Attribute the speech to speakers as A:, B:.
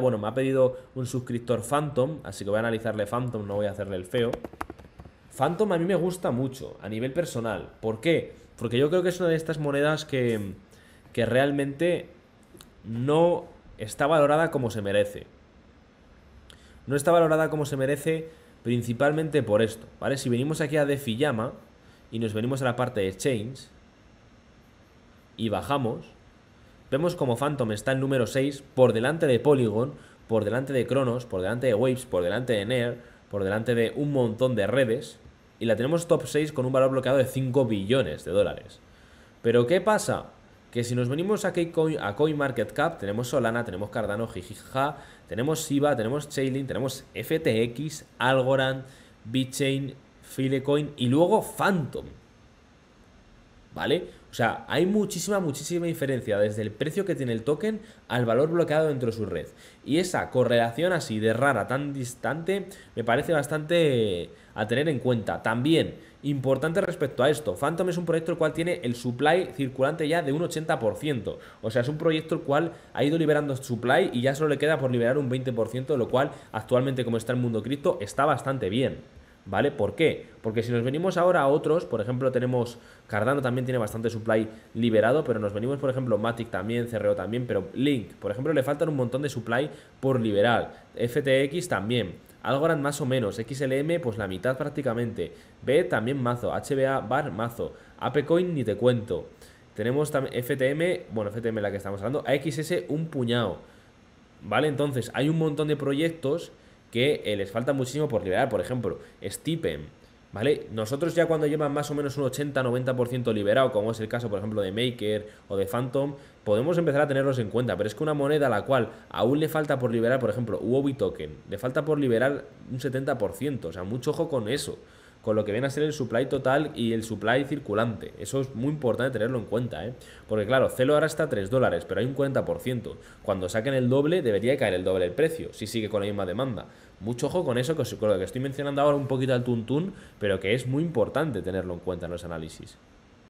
A: Bueno, me ha pedido un suscriptor Phantom, así que voy a analizarle Phantom, no voy a hacerle el feo. Phantom a mí me gusta mucho, a nivel personal. ¿Por qué? Porque yo creo que es una de estas monedas que, que realmente no está valorada como se merece. No está valorada como se merece principalmente por esto, ¿vale? Si venimos aquí a Defi y nos venimos a la parte de Exchange y bajamos, Vemos como Phantom está en número 6 por delante de Polygon, por delante de Kronos, por delante de Waves, por delante de Nair, por delante de un montón de redes. Y la tenemos top 6 con un valor bloqueado de 5 billones de dólares. Pero ¿qué pasa? Que si nos venimos a, Coin, a CoinMarketCap, tenemos Solana, tenemos Cardano, Jijija, tenemos Shiba, tenemos Chainlink, tenemos FTX, Algorand, BitChain, Filecoin y luego Phantom. ¿vale? O sea, hay muchísima, muchísima diferencia desde el precio que tiene el token al valor bloqueado dentro de su red. Y esa correlación así de rara, tan distante, me parece bastante eh, a tener en cuenta. También, importante respecto a esto, Phantom es un proyecto el cual tiene el supply circulante ya de un 80%. O sea, es un proyecto el cual ha ido liberando supply y ya solo le queda por liberar un 20%, lo cual actualmente como está el mundo cripto está bastante bien. ¿vale? ¿Por qué? Porque si nos venimos ahora a otros, por ejemplo, tenemos Cardano también tiene bastante supply liberado, pero nos venimos, por ejemplo, Matic también, CRO también, pero Link, por ejemplo, le faltan un montón de supply por liberar, FTX también. Algorand más o menos, XLM pues la mitad prácticamente, B también mazo, HBA bar mazo, ApeCoin ni te cuento. Tenemos también FTM, bueno, FTM la que estamos hablando, AXS un puñado. ¿Vale? Entonces, hay un montón de proyectos que eh, les falta muchísimo por liberar. Por ejemplo, Stipen, ¿vale? Nosotros ya cuando llevan más o menos un 80-90% liberado, como es el caso, por ejemplo, de Maker o de Phantom, podemos empezar a tenerlos en cuenta. Pero es que una moneda a la cual aún le falta por liberar, por ejemplo, Uobi Token, le falta por liberar un 70%. O sea, mucho ojo con eso con lo que viene a ser el supply total y el supply circulante. Eso es muy importante tenerlo en cuenta, ¿eh? Porque claro, Celo ahora está a 3 dólares, pero hay un 40%. Cuando saquen el doble, debería caer el doble el precio, si sigue con la misma demanda. Mucho ojo con eso, con lo que estoy mencionando ahora un poquito al tuntún, pero que es muy importante tenerlo en cuenta en los análisis.